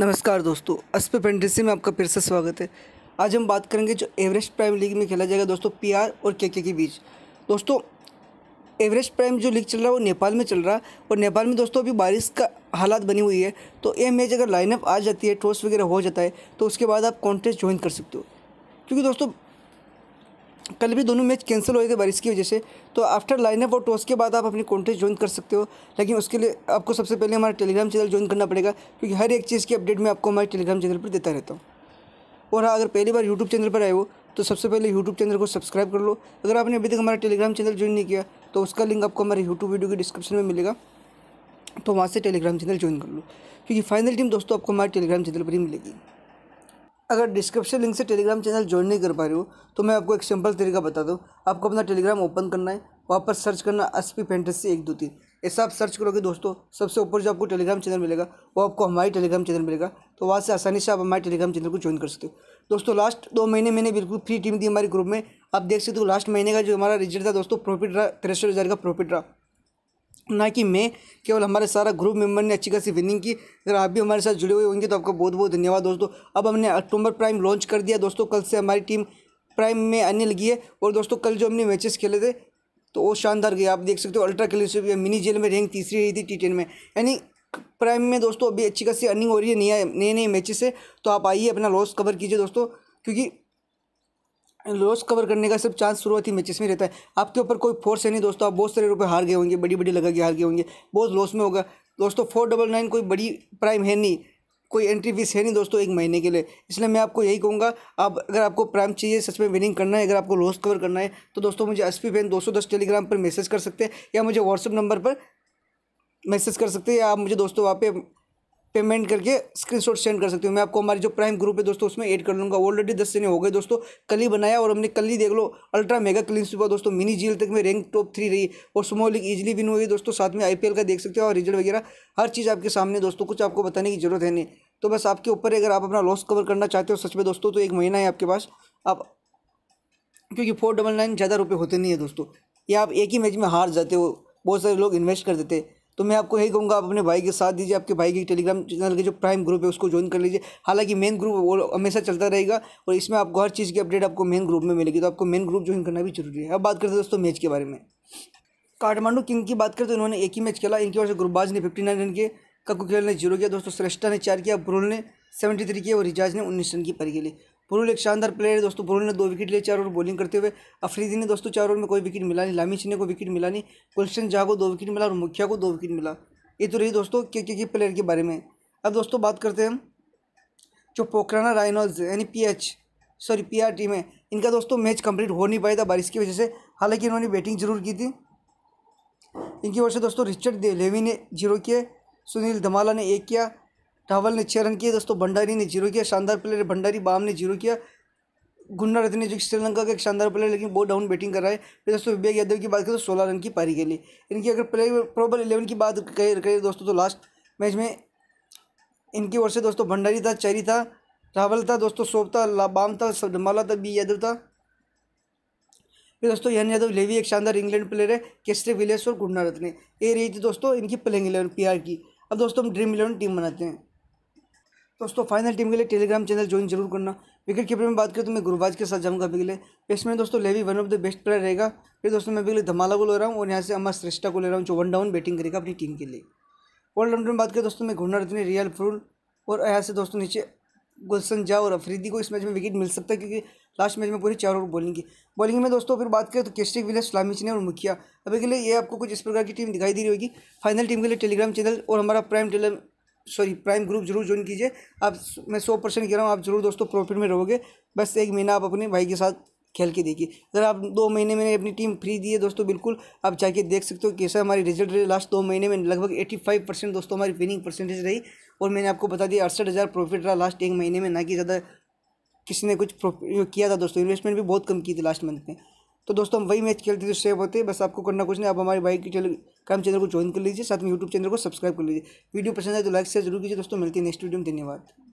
नमस्कार दोस्तों अस्पे पेंडेसी में आपका फिर से स्वागत है आज हम बात करेंगे जो एवरेस्ट प्राइम लीग में खेला जाएगा दोस्तों पीआर और केके के बीच दोस्तों एवरेस्ट प्राइम जो लीग चल रहा है वो नेपाल में चल रहा है और नेपाल में दोस्तों अभी बारिश का हालात बनी हुई है तो ये मैच अगर लाइनअप आ जाती है टॉस वगैरह हो जाता है तो उसके बाद आप कॉन्टेस्ट ज्वाइन कर सकते हो क्योंकि दोस्तों कल भी दोनों मैच कैंसिल हुए थे बारिश की वजह से तो आफ्टर लाइनअप और टॉस के बाद आप अपनी कॉन्टेस्ट ज्वाइन कर सकते हो लेकिन उसके लिए आपको सबसे पहले हमारा टेलीग्राम चैनल ज्वाइन करना पड़ेगा क्योंकि हर एक चीज़ की अपडेट मैं आपको हमारे टेलीग्राम चैनल पर देता रहता हूँ और हाँ अगर पहली बार यूट्यूब चैनल पर आए हो तो सबसे पहले यूट्यूब चैनल को सब्सक्राइब कर लो अगर आपने अभी तक हमारा टेलीग्राम चैनल ज्वाइन नहीं किया तो उसका लिंक आपको हमारे यूट्यूब वीडियो की डिस्क्रिप्शन में मिलेगा तो वहाँ से टेलीग्राम चैनल ज्वाइन कर लो क्योंकि फाइनल टीम दोस्तों आपको हमारे टेलीग्राम चैनल पर ही मिलेगी अगर डिस्क्रिप्शन लिंक से टेलीग्राम चैनल ज्वाइन नहीं कर पा रही हो तो मैं आपको एक सिंपल तरीका बता दूँ आपको अपना टेलीग्राम ओपन करना है वहाँ पर सर्च करना एस पी फेंटेसी एक दो तीन ऐसा आप सर्च करोगे दोस्तों सबसे ऊपर जो आपको टेलीग्राम चैनल मिलेगा वो आपको हमारी टेलीग्राम चैनल मिलेगा तो वहाँ से आसानी से आप हमारे टेलीग्राम चैनल को ज्वाइन कर सकते हो दोस्तों लास्ट दो महीने मैंने बिल्कुल फ्री टीम दी हमारे ग्रुप में आप देख सकते हो लास्ट महीने का जो हमारा रिजल्ट था दोस्तों प्रॉफिट रहा तिरसठ हज़ार का प्रॉफिट रहा ना कि मैं केवल हमारे सारा ग्रुप मेंबर ने अच्छी खासी विनिंग की अगर आप भी हमारे साथ जुड़े हुए होंगे तो आपका बहुत बहुत धन्यवाद दोस्तों अब हमने अक्टूबर प्राइम लॉन्च कर दिया दोस्तों कल से हमारी टीम प्राइम में आने लगी है और दोस्तों कल जो हमने मैचेस खेले थे तो वो शानदार गए आप देख सकते हो अल्ट्रा क्लियर मिनी जेल में रैंक तीसरी रही थी टी टेन में यानी प्राइम में दोस्तों अभी अच्छी खासी अर्निंग हो रही है नया नए नए मैचेस से तो आप आइए अपना लॉस कवर कीजिए दोस्तों क्योंकि लॉस कवर करने का सिर्फ चांस शुरुआती मैचेस में रहता है आपके ऊपर कोई फोर्स है नहीं दोस्तों आप बहुत सारे रुपए हार गए होंगे बड़ी बड़ी लगा के हार गए होंगे बहुत लॉस में होगा दोस्तों फोर डबल नाइन कोई बड़ी प्राइम है नहीं कोई एंट्री फीस है नहीं दोस्तों एक महीने के लिए इसलिए मैं आपको यही कहूँगा आप अगर आपको प्राइम चाहिए सच में विनिंग करना है अगर आपको लॉस कवर करना है तो दोस्तों मुझे एस पी फैन दो सौ दस टेलीग्राम पर मैसेज कर सकते हैं या मुझे व्हाट्सअप नंबर पर मैसेज कर सकते हैं या आप मुझे दोस्तों वहाँ पे पेमेंट करके स्क्रीनशॉट सेंड कर सकते हो मैं आपको हमारे जो प्राइम ग्रुप है दोस्तों उसमें ऐड कर लूँगा ऑलरेडी दस जने हो गए दोस्तों कल ही बनाया और हमने कल ही देख लो अल्ट्रा मेगा क्लीन सुपर दोस्तों मिनी जील तक में रैंक टॉप थ्री रही और स्मॉल लीग इजिली विन हुई दोस्तों साथ में आई का देख सकते हो और रिजल्ट वगैरह हर चीज़ आपके सामने दोस्तों कुछ आपको बताने की जरूरत है नहीं तो बस आपके ऊपर अगर आप अपना लॉस कवर करना चाहते हो सच में दोस्तों तो एक महीना है आपके पास आप क्योंकि फोर डबल नाइन ज़्यादा रुपये होते नहीं है दोस्तों या आप एक ही मैच में हार जाते हो बहुत सारे लोग इन्वेस्ट कर देते तो मैं आपको यही कहूँगा आप अपने भाई के साथ दीजिए आपके भाई के टेलीग्राम चैनल के जो प्राइम ग्रुप है उसको ज्वाइन कर लीजिए हालांकि मेन ग्रुप वो हमेशा चलता रहेगा और इसमें आपको हर चीज़ की अपडेट आपको मेन ग्रुप में मिलेगी तो आपको मेन ग्रुप ज्वाइन करना भी जरूरी है अब बात करते हैं दोस्तों मैच के बारे में काठमांडू किंग की बात करें तो इन्होंने एक ही मैच खेला इनकी ओर से गुरबाज ने फिफ्टी नाइन रन किए कक्कू खेल ने जीरो किया दोस्तों श्रेष्ठा ने चार किया ब्रोल ने सेवेंटी थ्री किया और रिजाज ने उन्नीस रन की परी खेली पुरुल एक शानदार प्लेयर है दोस्तों पुरुल ने दो विकेट लिए चार ओवर बॉलिंग करते हुए अफरीदी ने दोस्तों चार ओवर में कोई विकेट मिला नहीं लामी ने को विकेट मिला नहीं कुलशन झा को दो विकेट मिला और मुखिया को दो विकेट मिला ये तो रही दोस्तों के के प्लेयर के बारे में अब दोस्तों बात करते हैं जो पोखराना राइनोज यानी P H sorry P R team है इनका दोस्तों मैच कम्प्लीट हो नहीं पाया था बारिश की वजह से हालांकि इन्होंने बैटिंग जरूर की थी इनकी वजह से दोस्तों रिचर्ड लेवी ने जीरो किए सुनील धमाला ने एक किया ढावल ने छः रन किए दोस्तों भंडारी ने जीरो किया शानदार प्लेयर भंडारी बाम ने जीरो किया गुंडा रत्नी जो श्रीलंका का एक शानदार प्लेयर लेकिन बहुत डाउन बैटिंग कर रहा है फिर दोस्तों विवेक यादव की बात करें तो सोलह रन की पारी के लिए इनकी अगर प्ले प्रोबल इलेवन की बात करें दोस्तों तो लास्ट मैच में इनकी ओर से दोस्तों भंडारी था चरी था रावल था दोस्तों सोप था बाम था डमाला था बी यादव था फिर दोस्तों यन यादव लेवी एक शानदार इंग्लैंड प्लेयर है केसरे विलियस और गुंडा रत्न ये रही थी दोस्तों इनकी प्लेइंग इलेवन पी की अब दोस्तों हम ड्रीम इलेवन टीम बनाते हैं दोस्तों फाइनल टीम के लिए टेलीग्राम चैनल ज्वाइन जरूर करना विकेट कीपर में बात करें तो मैं गुरुवाज के साथ जाऊंगा अभी के लिए बैट्समैन दोस्तों लेवी one of the best player रहेगा फिर दोस्तों मैं अभी के लिए धमाला को ले रहा हूँ और यहाँ से अमर श्रेष्ठा को ले रहा हूँ जो वन डाउन बैटिंग करेगा अपनी टीम के लिए ऑलराउंडर में बात करें दोस्तों मैं घुना रत्नी रियल फ्रूल और यहाँ से दोस्तों नीचे गुलशन जा और अफरीदी को इस मैच में विकेट मिल सकता है क्योंकि लास्ट मैच में पूरी चार ओवर बॉलिंग की बॉलिंग में दोस्तों फिर बात करें तो केस्टिक विलियर्स सलामी ने और मुखिया अभी के लिए ये आपको कुछ इस प्रकार की टीम दिखाई दे रही होगी फाइनल टीम के लिए टेलीग्राम चैनल और हमारा प्राइम टेलर सॉरी प्राइम ग्रुप जरूर ज्वाइन कीजिए आप मैं सौ परसेंट कह रहा हूँ आप जरूर दोस्तों प्रॉफिट में रहोगे बस एक महीना आप अपने भाई के साथ खेल के देखिए अगर आप दो महीने में अपनी टीम फ्री दी है दोस्तों बिल्कुल आप जाके देख सकते हो कैसा हमारी रिजल्ट रही लास्ट दो महीने में लगभग एट्टी फाइव परसेंट दोस्तों हमारी विनिंग परसेंटेज रही और मैंने आपको बता दिया अड़सठ हज़ार प्रॉफिट रहा लास्ट एक महीने में ना कि ज़्यादा किसी ने कुछ किया था दोस्तों इन्वेस्टमेंट भी बहुत कम की थी लास्ट मंथ में तो दोस्तों हम वही मैच खेलते थे सेव होते बस आपको करना कुछ नहीं आप हमारे भाई की चल कम चैनल को ज्वाइन कर लीजिए साथ में यूट्यूब चैनल को सब्सक्राइब कर लीजिए वीडियो पसंद है तो लाइक शेयर जरूर कीजिए दोस्तों मिलती है नेक्स्ट वीडियो में धन्यवाद